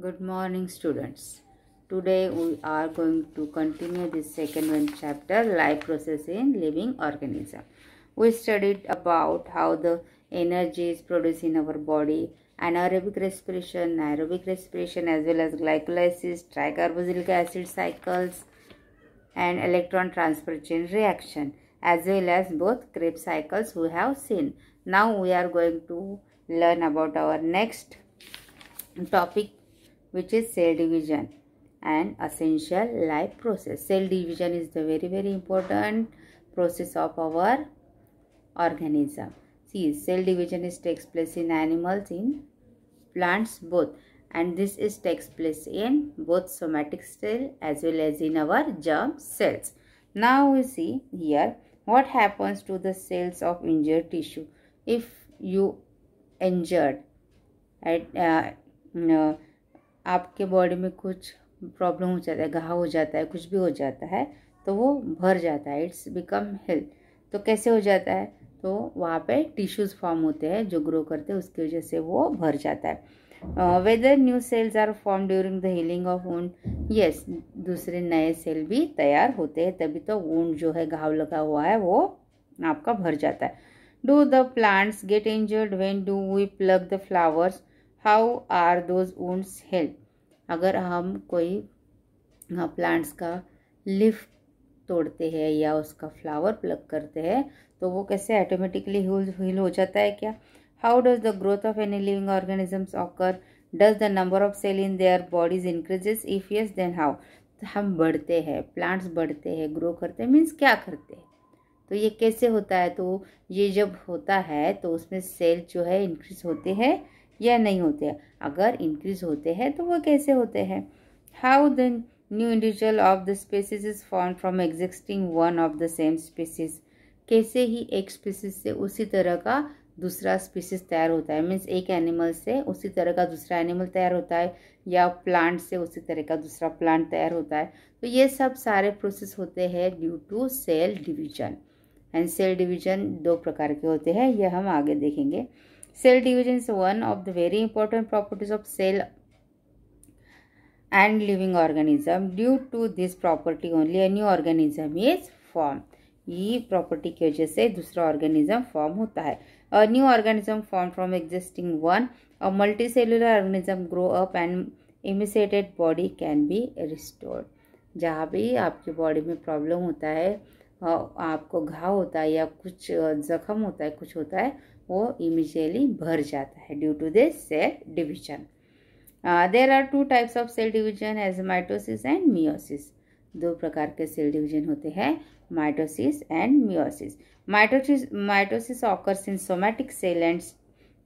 Good morning students. Today we are going to continue this second one chapter life process in living organism. We studied about how the energy is produced in our body, anaerobic respiration, aerobic respiration as well as glycolysis, tricarboxylic acid cycles and electron transfer chain reaction as well as both Krebs cycles we have seen. Now we are going to learn about our next topic which is cell division an essential life process cell division is the very very important process of our organism see cell division is takes place in animals in plants both and this is takes place in both somatic cell as well as in our germ cells now we see here what happens to the cells of injured tissue if you injured at uh, know. आपके body में कुछ problem हो जाता है घाव हो जाता है कुछ भी हो जाता है तो वो भर जाता है इट्स बिकम हेल्थ तो कैसे हो जाता है तो वहाँ पे टिश्यूज़ फॉर्म होते हैं जो ग्रो करते हैं उसकी वजह से वो भर जाता है whether new cells are form during the healing of wound yes दूसरे नए सेल भी तैयार होते हैं तभी तो वोंड जो है घाव लगा हुआ है वो आपका भर जाता है do the plants get injured when do we pluck the flowers how are those wealth अगर हम कोई प्लांट्स हाँ, का लिफ तोड़ते हैं या उसका फ्लावर प्लग करते हैं तो वो कैसे ऑटोमेटिकली हील हो जाता है क्या how does the growth of any living organisms occur does the number of cell in their bodies increases if yes then how हम बढ़ते हैं प्लांट्स बढ़ते हैं ग्रो करते हैं मीन्स क्या करते हैं तो ये कैसे होता है तो ये जब होता है तो उसमें सेल जो है इंक्रीज होते हैं या नहीं होते अगर इंक्रीज होते हैं तो वो कैसे होते हैं how the new individual of the species is form from existing one of the same species कैसे ही एक स्पीसीज से उसी तरह का दूसरा स्पीसीज तैयार होता है मीन्स एक एनिमल से उसी तरह का दूसरा एनिमल तैयार होता है या प्लांट से उसी तरह का दूसरा प्लांट तैयार होता है तो ये सब सारे प्रोसेस होते हैं due to cell division and cell division दो प्रकार के होते हैं यह हम आगे देखेंगे cell division is one of the very important properties of cell and living organism due to this property only a new organism is formed ये e प्रॉपर्टी की वजह से दूसरा ऑर्गेनिज्म फॉर्म होता है a new organism form from existing one a multicellular organism grow up and इमिसेटेड body can be restored जहाँ भी आपकी बॉडी में प्रॉब्लम होता है आपको घाव होता है या कुछ जख्म होता है कुछ होता है वो इमिजिएटली भर जाता है due to this cell division there are two types of cell division as mitosis and meiosis दो प्रकार के सेल डिविजन होते हैं mitosis and meiosis mitosis mitosis occurs in somatic cell and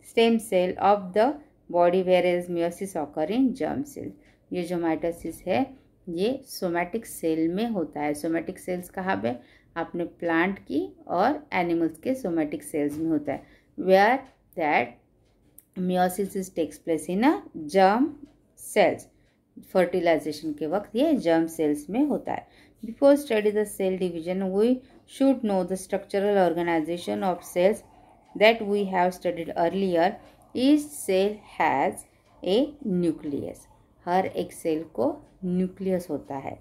stem cell of the body where is meiosis occur in germ cell ये जो mitosis है ये somatic cell में होता है सोमैटिक सेल्स कहाँ पे अपने प्लांट की और एनिमल्स के सोमैटिक सेल्स में होता है where that meiosis is takes place in a germ cells fertilization ke waqt ye germ cells mein hota hai before study the cell division we should know the structural organization of cells that we have studied earlier each cell has a nucleus har ek cell ko nucleus hota hai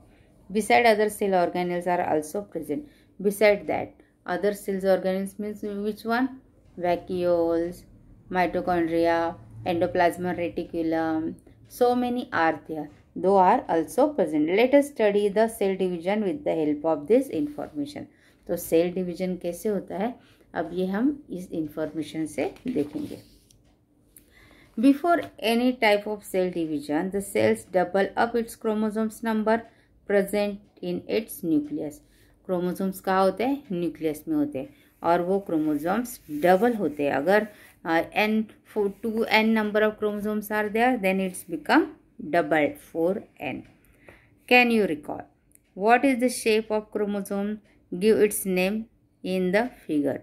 beside other cell organelles are also present beside that other cells organelles means which one vacuoles, mitochondria, endoplasmic reticulum. So many are there. Though are also present. Let us study the cell division with the help of this information. so cell division kaise hota hai ab ye hum is information se dekhenge before any type of cell division the cells double up its chromosomes number present in its nucleus chromosomes कहाँ होते हैं nucleus में होते हैं और वो chromosomes double होते हैं अगर N four two N number of chromosomes are there then it's become double four N can you recall what is the shape of chromosome give its name in the figure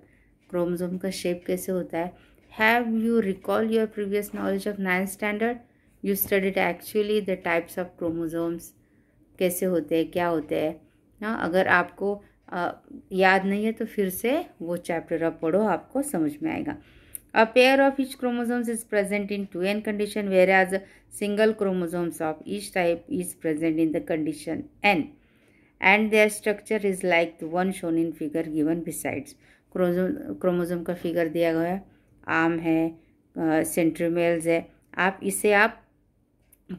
chromosome का shape कैसे होता है have you recall your previous knowledge of ninth standard you studied actually the types of chromosomes कैसे होते हैं क्या होते हैं ना हाँ, अगर आपको याद नहीं है तो फिर से वो चैप्टर आप पढ़ो आपको समझ में आएगा a pair of each chromosomes is present in two N condition whereas single chromosomes of each type is present in the condition N and their structure is like the one shown in figure given besides क्रोजोम chromosome का figure दिया गया है आम है सेंट्रीमेल्स है आप इसे आप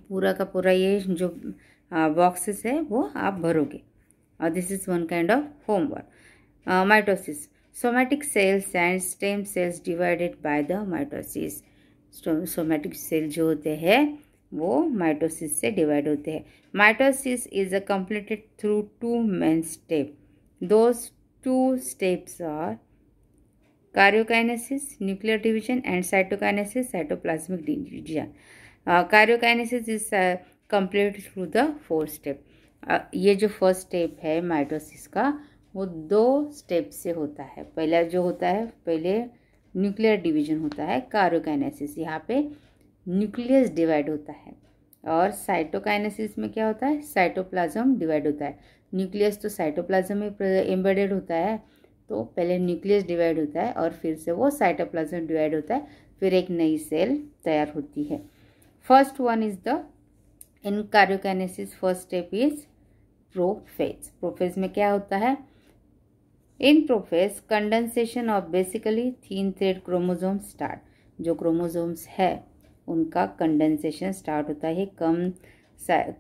पूरा का पूरा ये जो बॉक्सेस है वो आप भरोगे uh, this is one kind of homework uh, mitosis somatic cells and stem cells divided by the mitosis somatic cell जो होते हैं वो mitosis. से डिवाइड होते हैं mitosis is a completed through two main steps those two steps are karyokinesis nuclear division and cytokinesis cytoplasmic division uh, karyokinesis is uh, completed through the four steps. ये जो first step है mitosis का वो दो step से होता है पहला जो होता है पहले न्यूक्लियर डिवीजन होता है कार्योकाइनेसिस यहाँ पे न्यूक्लियस डिवाइड होता है और साइटोकाइनेसिस में क्या होता है साइटोप्लाज्म डिवाइड होता है न्यूक्लियस तो साइटोप्लाज्म में एम्बेडेड होता है तो पहले न्यूक्लियस डिवाइड होता है और फिर से वो साइटोप्लाज्म डिवाइड होता है फिर एक नई सेल तैयार होती है first one is the in karyokinesis first step is prophase prophase में क्या होता है in prophase condensation of basically thin thread chromosome start जो क्रोमोजोम्स है उनका कंडेंसेशन स्टार्ट होता है कम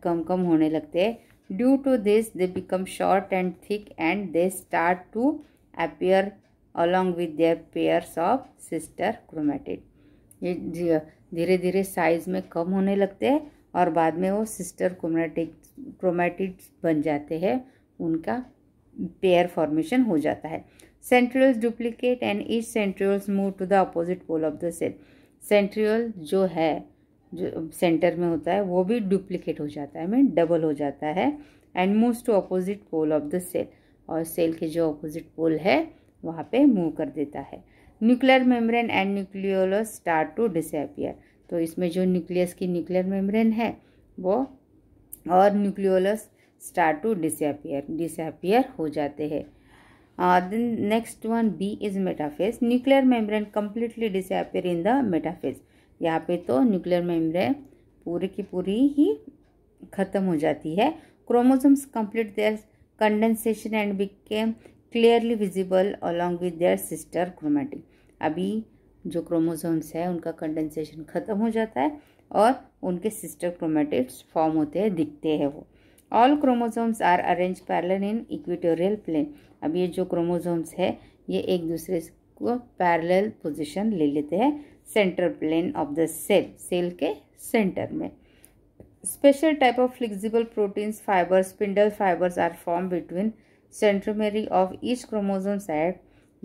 कम कम होने लगते हैं due to this they become short and thick and they start to appear along with their pairs of sister chromatid ये धीरे धीरे साइज में कम होने लगते हैं और बाद में वो सिस्टर क्रोमेटिक क्रोमैटिड्स बन जाते हैं उनका पेयर फॉर्मेशन हो जाता है centrioles duplicate and each centrioles move to the opposite pole of the cell centriole जो है जो सेंटर में होता है वो भी डुप्लीकेट हो जाता है मीन डबल हो जाता है and move to opposite pole of the cell और सेल के जो अपोजिट पोल है वहाँ पे मूव कर देता है nuclear membrane and nucleolus start to disappear तो इसमें जो न्यूक्लियस की न्यूक्लियर मेम्ब्रेन है वो और nucleolus start to disappear disappear हो जाते हैं then next one be is metaphase nuclear membrane completely disappear in the metaphase यहाँ पे तो न्यूक्लियर मेम्ब्रेन पूरी की पूरी ही खत्म हो जाती है chromosomes complete their condensation and became clearly visible along with their sister chromatic अभी जो क्रोमोसोम्स है उनका कंडेंसेशन ख़त्म हो जाता है और उनके सिस्टर क्रोमेटिड्स फॉर्म होते हैं दिखते हैं वो all chromosomes are arrange parallel in equatorial plane अब ये जो क्रोमोजोम्स है ये एक दूसरे को पैरेलल पोजिशन ले लेते हैं centre plane of the cell cell के सेंटर में special type of flexible proteins fibre spindle fibres are form between centromere of each chromosomes side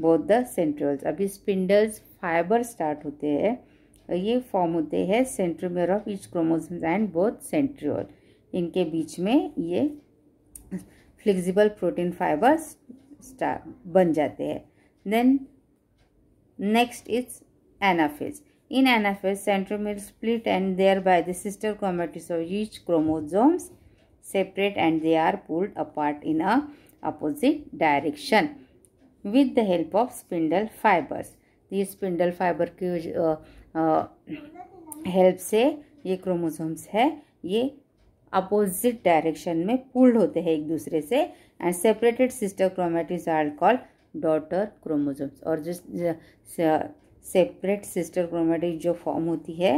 both the centrioles अभी स्पिंडल्स फाइबर स्टार्ट होते हैं ये form होते हैं centromere of each chromosomes and both centriole इनके बीच में ये फ्लेक्सिबल प्रोटीन फाइबर्स बन जाते हैं then next is anaphase in anaphase centromere split and there by the sister chromatids of each chromosomes separate and they are pulled apart in opposite direction with the help of spindle fibres spindle fibre spindle fiber uh, help से ये chromosomes है ये opposite direction में pulled होते हैं एक दूसरे से and separated sister chromatids are called daughter chromosomes और जो सेपरेट सिस्टर क्रोमेटिक जो फॉर्म होती है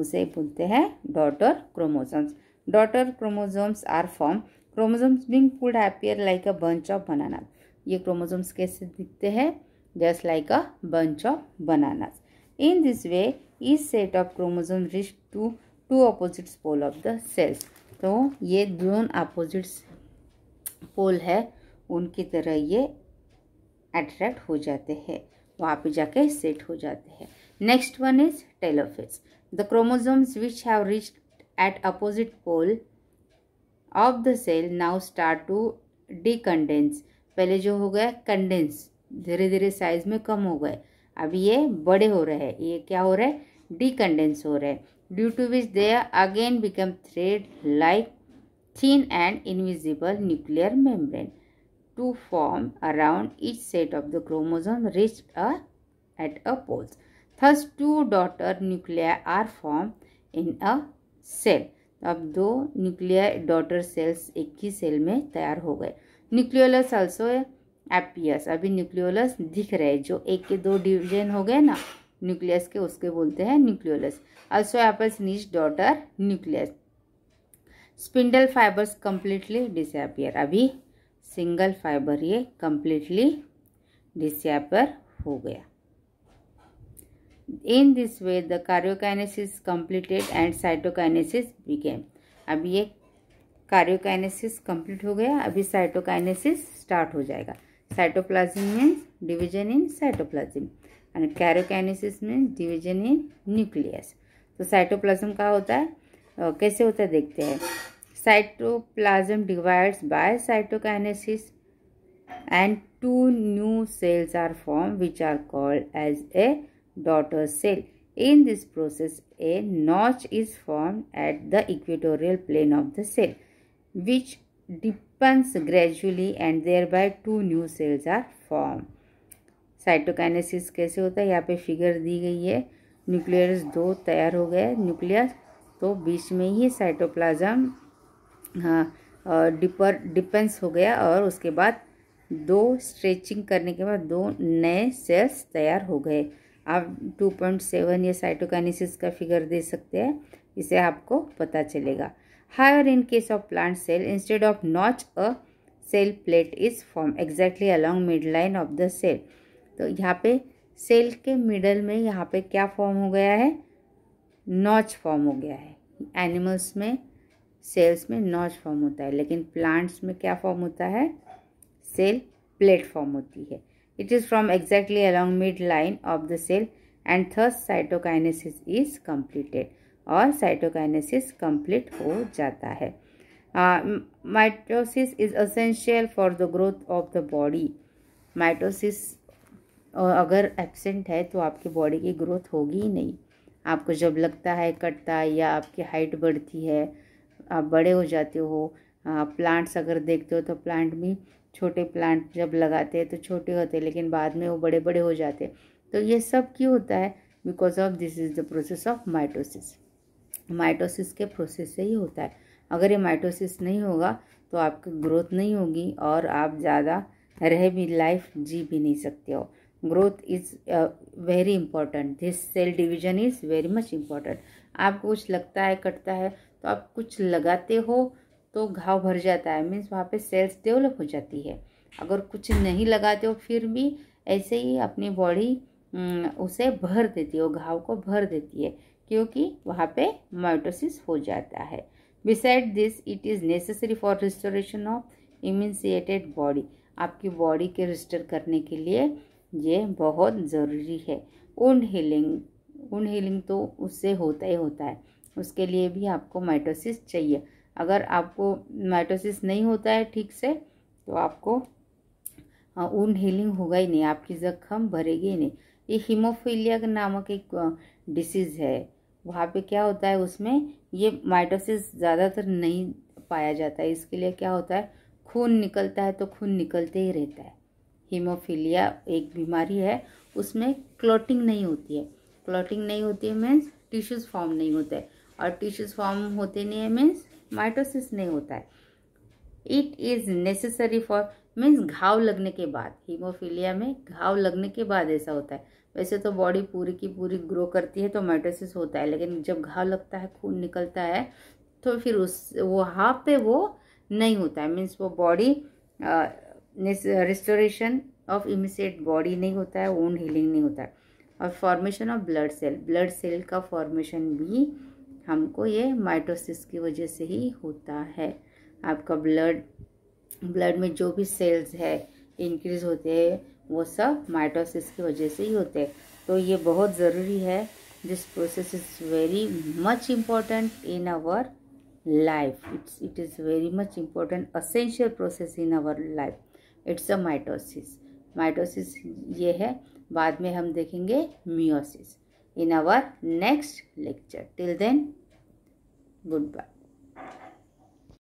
उसे बोलते हैं daughter chromosomes daughter chromosomes are form chromosomes being pulled appear like a bunch of banana ये क्रोमोसोम्स कैसे दिखते हैं just like a bunch of bananas In this way, each set of chromosome reach to two opposites pole of the cells. तो ये दोनों opposites पोल है उनकी तरह ये अट्रैक्ट हो जाते हैं वहाँ पे जाके सेट हो जाते हैं next one is telophase the chromosomes which have reached at opposite pole of the cell now start to decondense पहले जो हो गया कंडेंस धीरे धीरे साइज में कम हो गए अब ये बड़े हो रहे हैं ये क्या हो रहा है कंडेंस हो रहे हैं due to which they again become thread like thin and invisible nuclear membrane to form around each set of the chromosome reach a at a poles thus two daughter nuclear are form in a cell अब दो nuclear daughter cells एक ही cell में तैयार हो गए nucleolus also है एपियस अभी nucleolus दिख रहे जो एक के दो डिवीजन हो गए ना न्यूक्लियस के उसके बोलते हैं nucleolus also appears each daughter nucleus spindle fibres completely disappear अभी सिंगल फाइबर ये कंप्लीटली डिसपियर हो गया in this way the karyokinesis completed and cytokinesis became अभी ये कार्योकाइनेसिस कंप्लीट हो गया अभी साइटोकाइनेसिस स्टार्ट हो जाएगा cytoplasm means division in cytoplasm and karyokinesis means division in nucleus तो साइटोप्लाज्म का होता है कैसे होता है देखते हैं cytoplasm divides by cytokinesis and two new cells are form which are called as a daughter cell in this process a notch is form at the equatorial plane of the cell which dip expands gradually and thereby two new cells are formed. Cytokinesis कैसे होता है यहाँ पे figure दी गई है nucleus दो तैयार हो गए न्यूक्लियस तो बीच में ही साइटोप्लाज्म डिपर डिपेंस हो गया और उसके बाद दो स्ट्रेचिंग करने के बाद दो नए सेल्स तैयार हो गए आप 2.7 ये साइटोकाइनेसिस का फिगर दे सकते हैं इसे आपको पता चलेगा higher in case of plant cell instead of notch a cell plate is form exactly along mid line of the cell तो यहाँ पे सेल के मिडल में यहाँ पे क्या फॉर्म हो गया है नॉच फॉर्म हो गया है एनिमल्स में सेल्स में नॉच फॉर्म होता है लेकिन प्लांट्स में क्या फॉर्म होता है सेल प्लेट फॉर्म होती है it is from exactly along mid line of the cell and thus cytokinesis is completed और साइटोकाइनेसिस कंप्लीट हो जाता है mitosis is essential for the growth of the body mitosis अगर absent है तो आपकी बॉडी की ग्रोथ होगी ही नहीं आपको जब लगता है कटता है या आपकी हाइट बढ़ती है आप बड़े हो जाते हो प्लांट्स अगर देखते हो तो प्लांट भी छोटे प्लांट जब लगाते हैं तो छोटे होते हैं लेकिन बाद में वो बड़े बड़े हो जाते हैं तो ये सब क्यों होता है because of this is the process of mitosis mitosis के प्रोसेस से ही होता है अगर ये माइटोसिस नहीं होगा तो आपकी ग्रोथ नहीं होगी और आप ज़्यादा रह भी लाइफ जी भी नहीं सकते हो growth is very important this cell division is very much important आपको कुछ लगता है कटता है तो आप कुछ लगाते हो तो घाव भर जाता है मीन्स वहाँ पे सेल्स डेवलप हो जाती है अगर कुछ नहीं लगाते हो फिर भी ऐसे ही अपनी बॉडी उसे भर देती है घाव को भर देती है क्योंकि वहाँ पे माइटोसिस हो जाता है beside this it is necessary for restoration of emaciated body आपकी बॉडी के रिस्टोर करने के लिए ये बहुत ज़रूरी है उंड हीलिंग उंड हीलिंग तो उससे होता ही होता है उसके लिए भी आपको माइटोसिस चाहिए अगर आपको माइटोसिस नहीं होता है ठीक से तो आपको उंड हाँ, हीलिंग होगा ही नहीं आपकी जख्म भरेगी ही नहीं ये हीमोफीलिया नामक एक डिसीज़ है वहाँ पे क्या होता है उसमें ये माइटोसिस ज़्यादातर नहीं पाया जाता है इसके लिए क्या होता है खून निकलता है तो खून निकलते ही रहता है हीमोफीलिया एक बीमारी है उसमें क्लोटिंग नहीं होती है क्लोटिंग नहीं होती है मीन्स टिश्यूज़ फॉर्म नहीं होते है और टिश्यूज़ फॉर्म होते नहीं है मीन्स माइटोसिस नहीं होता है it is necessary for means घाव लगने के बाद हीमोफीलिया में घाव लगने के बाद ऐसा होता है वैसे तो बॉडी पूरी की पूरी ग्रो करती है तो माइटोसिस होता है लेकिन जब घाव लगता है खून निकलता है तो फिर उस वहाँ पे वो नहीं होता है मीन्स वो body restoration of emaciate body नहीं होता है ओन हीलिंग नहीं होता है और formation of blood cell blood cell का फॉर्मेशन भी हमको ये माइटोसिस की वजह से ही होता है आपका ब्लड ब्लड में जो भी सेल्स है इंक्रीज होते हैं वो सब माइटोसिस की वजह से ही होते हैं तो ये बहुत ज़रूरी है this process is very much important in our life it's it is very much important essential process in our life it's a mitosis mitosis ये है बाद में हम देखेंगे meiosis in our next lecture till then good bye